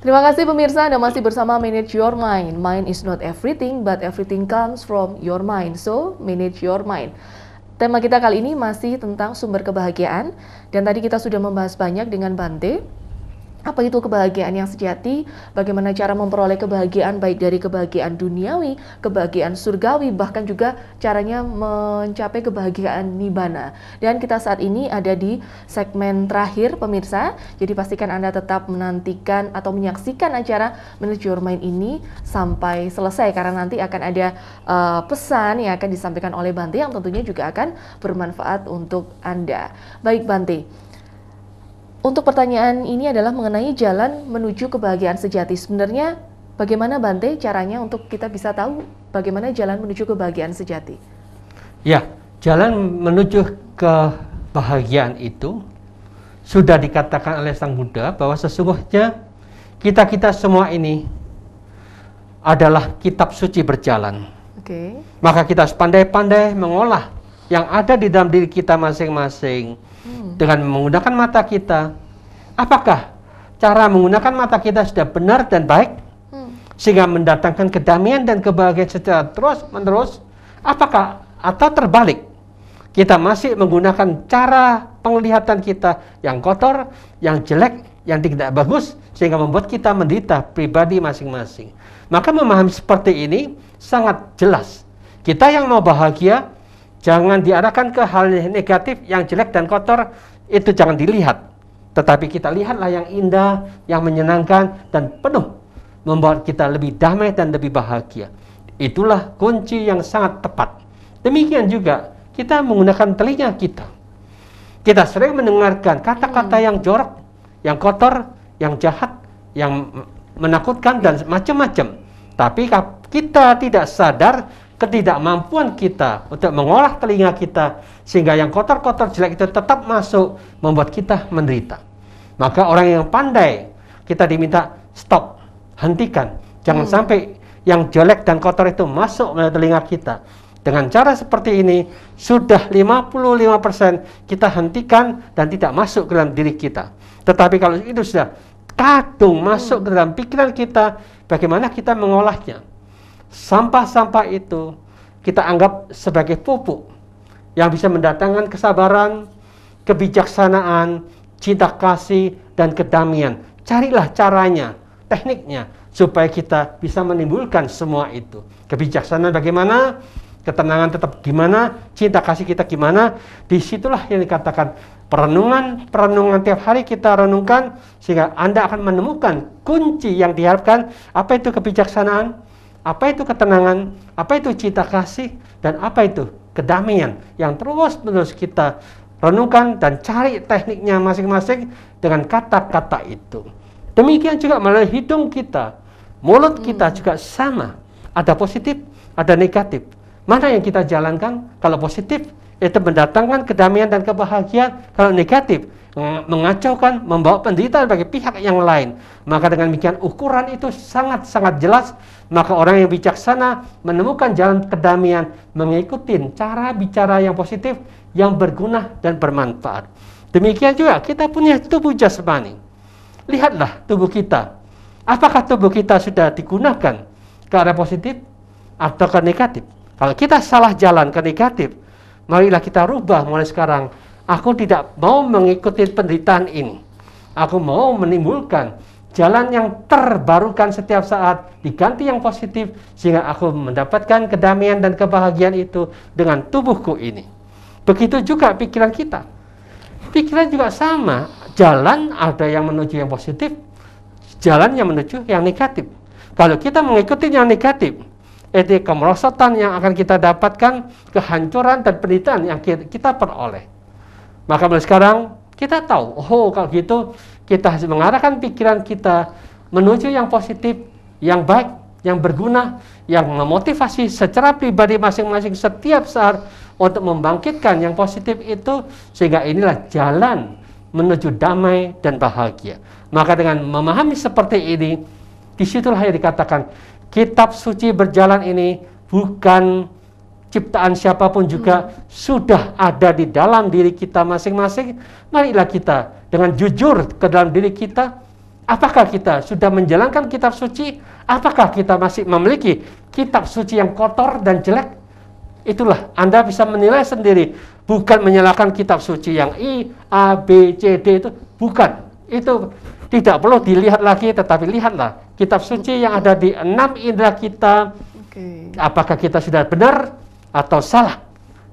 Terima kasih pemirsa Anda masih bersama Manage Your Mind. Mind is not everything but everything comes from your mind. So, manage your mind. Tema kita kali ini masih tentang sumber kebahagiaan dan tadi kita sudah membahas banyak dengan Bante apa itu kebahagiaan yang sejati, bagaimana cara memperoleh kebahagiaan baik dari kebahagiaan duniawi, kebahagiaan surgawi, bahkan juga caranya mencapai kebahagiaan nibana. Dan kita saat ini ada di segmen terakhir pemirsa, jadi pastikan Anda tetap menantikan atau menyaksikan acara Manage Your Mind ini sampai selesai karena nanti akan ada uh, pesan yang akan disampaikan oleh Bante yang tentunya juga akan bermanfaat untuk Anda. Baik Bante, untuk pertanyaan ini adalah mengenai jalan menuju kebahagiaan sejati. Sebenarnya bagaimana Bante caranya untuk kita bisa tahu bagaimana jalan menuju kebahagiaan sejati? Ya, jalan menuju kebahagiaan itu sudah dikatakan oleh Sang Buddha bahwa sesungguhnya kita-kita semua ini adalah kitab suci berjalan. Okay. Maka kita harus pandai-pandai mengolah yang ada di dalam diri kita masing-masing Hmm. dengan menggunakan mata kita. Apakah cara menggunakan mata kita sudah benar dan baik hmm. sehingga mendatangkan kedamaian dan kebahagiaan secara terus menerus? Apakah atau terbalik kita masih menggunakan cara penglihatan kita yang kotor, yang jelek, yang tidak bagus sehingga membuat kita menderita pribadi masing-masing. Maka memahami seperti ini sangat jelas. Kita yang mau bahagia Jangan diarahkan ke hal negatif yang jelek dan kotor, itu jangan dilihat. Tetapi kita lihatlah yang indah, yang menyenangkan, dan penuh membuat kita lebih damai dan lebih bahagia. Itulah kunci yang sangat tepat. Demikian juga kita menggunakan telinga kita. Kita sering mendengarkan kata-kata hmm. yang jorok, yang kotor, yang jahat, yang menakutkan dan macam-macam. Tapi kita tidak sadar ketidakmampuan kita untuk mengolah telinga kita sehingga yang kotor-kotor jelek itu tetap masuk membuat kita menderita. Maka orang yang pandai kita diminta stop, hentikan. Jangan hmm. sampai yang jelek dan kotor itu masuk ke telinga kita. Dengan cara seperti ini sudah 55% kita hentikan dan tidak masuk ke dalam diri kita. Tetapi kalau itu sudah kadung masuk hmm. ke dalam pikiran kita, bagaimana kita mengolahnya? sampah-sampah itu kita anggap sebagai pupuk yang bisa mendatangkan kesabaran, kebijaksanaan, cinta kasih, dan kedamaian. Carilah caranya, tekniknya, supaya kita bisa menimbulkan semua itu. Kebijaksanaan bagaimana, ketenangan tetap gimana, cinta kasih kita gimana, disitulah yang dikatakan perenungan-perenungan tiap hari kita renungkan, sehingga Anda akan menemukan kunci yang diharapkan, apa itu kebijaksanaan, apa itu ketenangan? Apa itu cita kasih? Dan apa itu kedamaian yang terus-menerus kita renungkan dan cari tekniknya masing-masing dengan kata-kata itu. Demikian juga melalui hidung kita, mulut hmm. kita hmm. juga sama. Ada positif, ada negatif. Mana yang kita jalankan? Kalau positif, itu mendatangkan kedamaian dan kebahagiaan. Kalau negatif, Hmm, mengacaukan, membawa penderitaan bagi pihak yang lain. Maka dengan demikian ukuran itu sangat-sangat jelas, maka orang yang bijaksana menemukan jalan kedamaian, mengikuti cara bicara yang positif, yang berguna dan bermanfaat. Demikian juga kita punya tubuh jasmani. Lihatlah tubuh kita. Apakah tubuh kita sudah digunakan ke arah positif atau ke negatif? Kalau kita salah jalan ke negatif, marilah kita rubah mulai sekarang Aku tidak mau mengikuti penderitaan ini. Aku mau menimbulkan jalan yang terbarukan setiap saat, diganti yang positif, sehingga aku mendapatkan kedamaian dan kebahagiaan itu dengan tubuhku ini. Begitu juga pikiran kita. Pikiran juga sama, jalan ada yang menuju yang positif, jalan yang menuju yang negatif. Kalau kita mengikuti yang negatif, itu kemerosotan yang akan kita dapatkan, kehancuran dan penderitaan yang kita peroleh. Maka mulai sekarang kita tahu, oh kalau gitu kita harus mengarahkan pikiran kita menuju yang positif, yang baik, yang berguna, yang memotivasi secara pribadi masing-masing setiap saat untuk membangkitkan yang positif itu sehingga inilah jalan menuju damai dan bahagia. Maka dengan memahami seperti ini, disitulah yang dikatakan kitab suci berjalan ini bukan ciptaan siapapun juga hmm. sudah ada di dalam diri kita masing-masing. Marilah kita dengan jujur ke dalam diri kita. Apakah kita sudah menjalankan kitab suci? Apakah kita masih memiliki kitab suci yang kotor dan jelek? Itulah Anda bisa menilai sendiri, bukan menyalahkan kitab suci yang I, A, B, C, D itu bukan. Itu tidak perlu dilihat lagi, tetapi lihatlah kitab suci yang ada di enam indera kita. Okay. Apakah kita sudah benar? atau salah.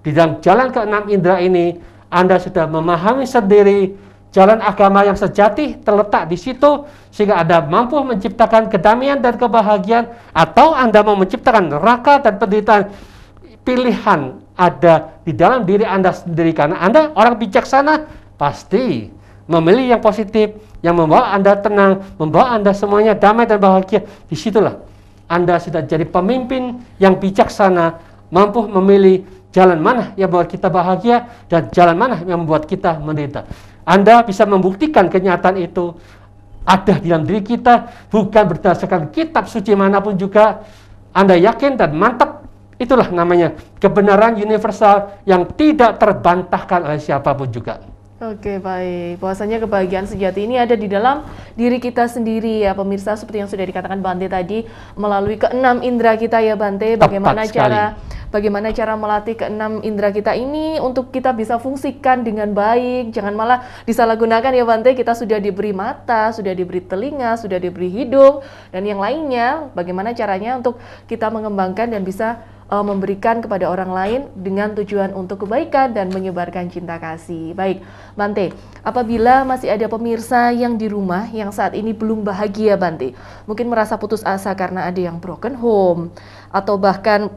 Di dalam jalan keenam indera ini, Anda sudah memahami sendiri jalan agama yang sejati terletak di situ sehingga Anda mampu menciptakan kedamaian dan kebahagiaan atau Anda mau menciptakan neraka dan penderitaan pilihan ada di dalam diri Anda sendiri karena Anda orang bijaksana pasti memilih yang positif yang membawa Anda tenang, membawa Anda semuanya damai dan bahagia. Disitulah Anda sudah jadi pemimpin yang bijaksana mampu memilih jalan mana yang membuat kita bahagia dan jalan mana yang membuat kita menderita. Anda bisa membuktikan kenyataan itu ada di dalam diri kita, bukan berdasarkan kitab suci manapun juga. Anda yakin dan mantap, itulah namanya kebenaran universal yang tidak terbantahkan oleh siapapun juga. Oke, baik. Bahwasanya kebahagiaan sejati ini ada di dalam diri kita sendiri ya pemirsa seperti yang sudah dikatakan Bante tadi melalui keenam indera kita ya Bante bagaimana Tepat cara bagaimana cara melatih keenam indera kita ini untuk kita bisa fungsikan dengan baik jangan malah disalahgunakan ya Bante kita sudah diberi mata sudah diberi telinga sudah diberi hidung dan yang lainnya bagaimana caranya untuk kita mengembangkan dan bisa uh, memberikan kepada orang lain dengan tujuan untuk kebaikan dan menyebarkan cinta kasih. Baik, Bante, apabila masih ada pemirsa yang di rumah yang saat ini belum bahagia, Bante, mungkin merasa putus asa karena ada yang broken home atau bahkan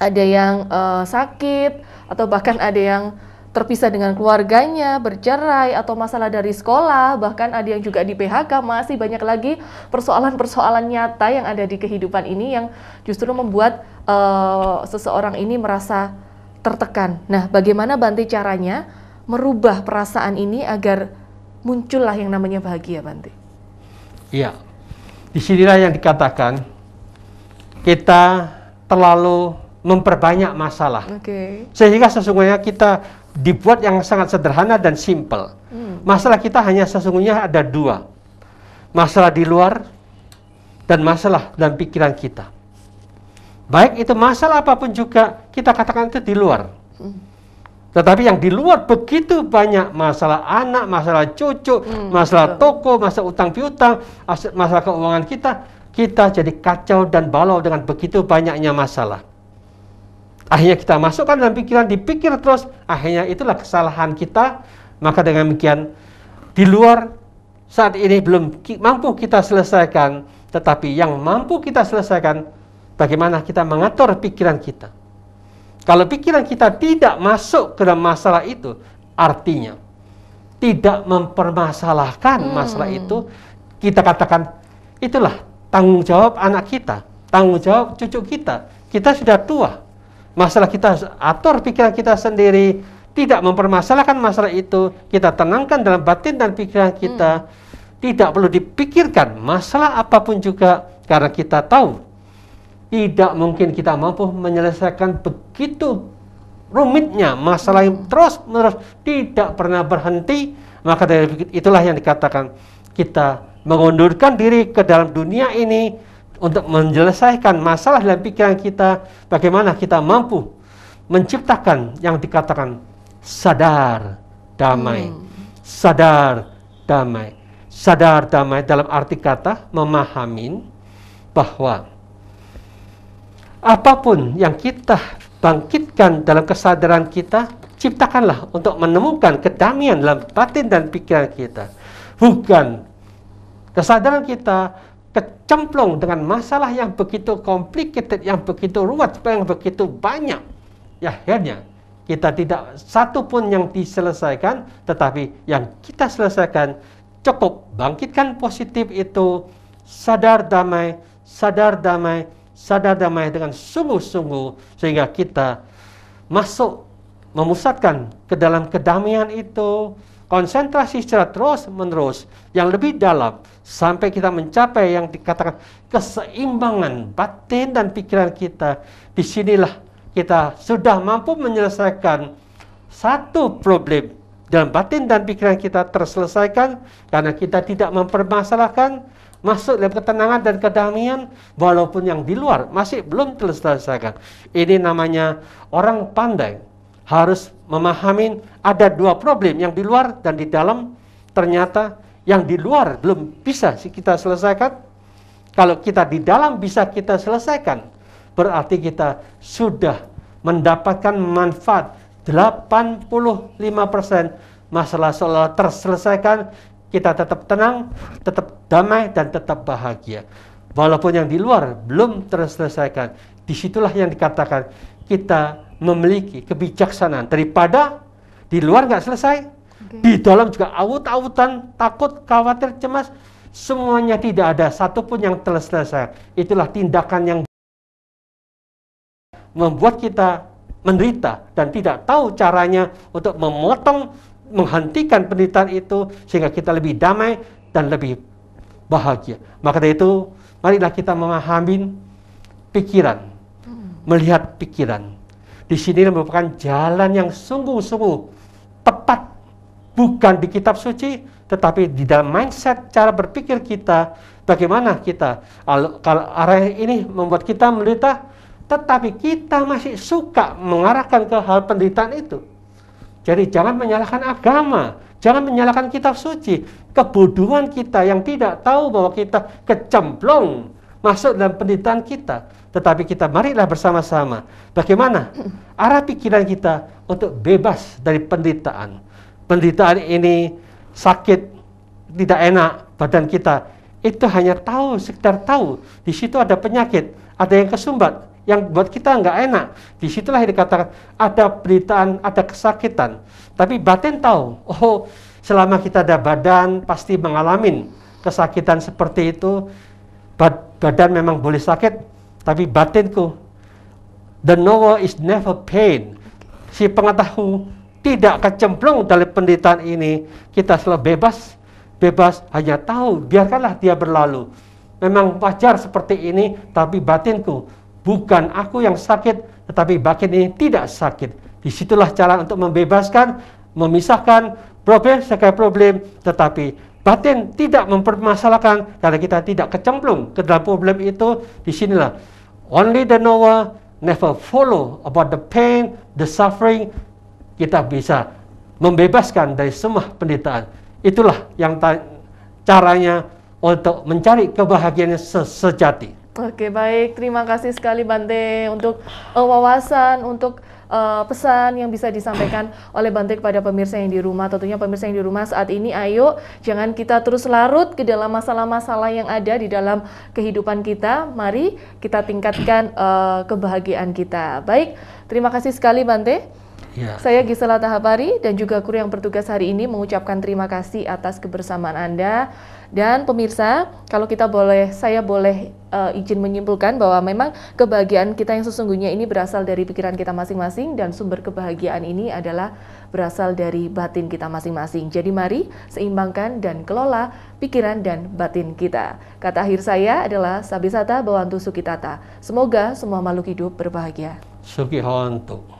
ada yang uh, sakit atau bahkan ada yang terpisah dengan keluarganya, bercerai, atau masalah dari sekolah, bahkan ada yang juga di PHK, masih banyak lagi persoalan-persoalan nyata yang ada di kehidupan ini yang justru membuat uh, seseorang ini merasa tertekan. Nah, bagaimana Banti caranya merubah perasaan ini agar muncullah yang namanya bahagia, Banti? Iya, disinilah yang dikatakan kita terlalu memperbanyak masalah. Okay. Sehingga sesungguhnya kita dibuat yang sangat sederhana dan simple. Hmm. Masalah kita hanya sesungguhnya ada dua. Masalah di luar dan masalah dalam pikiran kita. Baik itu masalah apapun juga, kita katakan itu di luar. Hmm. Tetapi yang di luar begitu banyak masalah anak, masalah cucu, hmm, masalah betul. toko, masalah utang piutang, masalah keuangan kita, kita jadi kacau dan balau dengan begitu banyaknya masalah akhirnya kita masukkan dalam pikiran dipikir terus akhirnya itulah kesalahan kita maka dengan demikian di luar saat ini belum mampu kita selesaikan tetapi yang mampu kita selesaikan bagaimana kita mengatur pikiran kita kalau pikiran kita tidak masuk ke dalam masalah itu artinya tidak mempermasalahkan hmm. masalah itu kita katakan itulah tanggung jawab anak kita tanggung jawab cucu kita kita sudah tua Masalah kita atur pikiran kita sendiri, tidak mempermasalahkan masalah itu, kita tenangkan dalam batin dan pikiran kita. Hmm. Tidak perlu dipikirkan masalah apapun juga karena kita tahu tidak mungkin kita mampu menyelesaikan begitu rumitnya masalah yang hmm. terus menerus tidak pernah berhenti. Maka dari itulah yang dikatakan kita mengundurkan diri ke dalam dunia ini untuk menyelesaikan masalah dalam pikiran kita, bagaimana kita mampu menciptakan yang dikatakan sadar damai. Hmm. Sadar damai. Sadar damai dalam arti kata memahamin bahwa apapun yang kita bangkitkan dalam kesadaran kita, ciptakanlah untuk menemukan kedamaian dalam batin dan pikiran kita. Bukan kesadaran kita kecemplung dengan masalah yang begitu complicated, yang begitu ruwet, yang begitu banyak. Ya akhirnya kita tidak satu pun yang diselesaikan, tetapi yang kita selesaikan cukup bangkitkan positif itu, sadar damai, sadar damai, sadar damai dengan sungguh-sungguh sehingga kita masuk memusatkan ke dalam kedamaian itu, konsentrasi secara terus-menerus yang lebih dalam sampai kita mencapai yang dikatakan keseimbangan batin dan pikiran kita. Disinilah kita sudah mampu menyelesaikan satu problem dalam batin dan pikiran kita terselesaikan karena kita tidak mempermasalahkan masuk dalam ketenangan dan kedamaian walaupun yang di luar masih belum terselesaikan. Ini namanya orang pandai harus memahami ada dua problem yang di luar dan di dalam ternyata yang di luar belum bisa kita selesaikan kalau kita di dalam bisa kita selesaikan berarti kita sudah mendapatkan manfaat 85% masalah soal terselesaikan kita tetap tenang tetap damai dan tetap bahagia walaupun yang di luar belum terselesaikan disitulah yang dikatakan kita memiliki kebijaksanaan daripada di luar nggak selesai, di dalam juga awut-awutan, takut, khawatir, cemas, semuanya tidak ada satupun yang telah selesai. Itulah tindakan yang membuat kita menderita dan tidak tahu caranya untuk memotong, menghentikan penderitaan itu sehingga kita lebih damai dan lebih bahagia. Maka dari itu, marilah kita memahami pikiran, hmm. melihat pikiran di sini merupakan jalan yang sungguh-sungguh tepat bukan di kitab suci tetapi di dalam mindset cara berpikir kita bagaimana kita kalau arah ini membuat kita menderita tetapi kita masih suka mengarahkan ke hal penderitaan itu jadi jangan menyalahkan agama jangan menyalahkan kitab suci kebodohan kita yang tidak tahu bahwa kita kecemplung masuk dalam penderitaan kita tetapi kita marilah bersama-sama bagaimana arah pikiran kita untuk bebas dari penderitaan. Penderitaan ini sakit, tidak enak badan kita. Itu hanya tahu, sekitar tahu. Di situ ada penyakit, ada yang kesumbat, yang buat kita nggak enak. Disitulah yang dikatakan ada penderitaan, ada kesakitan. Tapi batin tahu, oh selama kita ada badan pasti mengalami kesakitan seperti itu. badan memang boleh sakit, tapi batinku. The knower is never pain. Si pengetahu tidak kecemplung dari penderitaan ini. Kita selalu bebas, bebas hanya tahu, biarkanlah dia berlalu. Memang wajar seperti ini, tapi batinku bukan aku yang sakit, tetapi batin ini tidak sakit. Disitulah cara untuk membebaskan, memisahkan problem sebagai problem, tetapi Batin tidak mempermasalahkan karena kita tidak kecemplung ke dalam problem itu. Di sinilah only the knower never follow about the pain, the suffering. Kita bisa membebaskan dari semua penderitaan. Itulah yang caranya untuk mencari kebahagiaan sejati. Oke, baik. Terima kasih sekali Bante untuk eh, wawasan untuk uh, pesan yang bisa disampaikan oleh Bante kepada pemirsa yang di rumah? Tentunya pemirsa yang di rumah saat ini, ayo jangan kita terus larut ke dalam masalah-masalah yang ada di dalam kehidupan kita. Mari kita tingkatkan uh, kebahagiaan kita. Baik, terima kasih sekali Bante. Ya. Saya Gisela Tahapari dan juga kru yang bertugas hari ini mengucapkan terima kasih atas kebersamaan Anda. Dan pemirsa, kalau kita boleh, saya boleh uh, izin menyimpulkan bahwa memang kebahagiaan kita yang sesungguhnya ini berasal dari pikiran kita masing-masing dan sumber kebahagiaan ini adalah berasal dari batin kita masing-masing. Jadi mari seimbangkan dan kelola pikiran dan batin kita. Kata akhir saya adalah sabisata bawantu sukitata. Semoga semua makhluk hidup berbahagia. Sukihontu.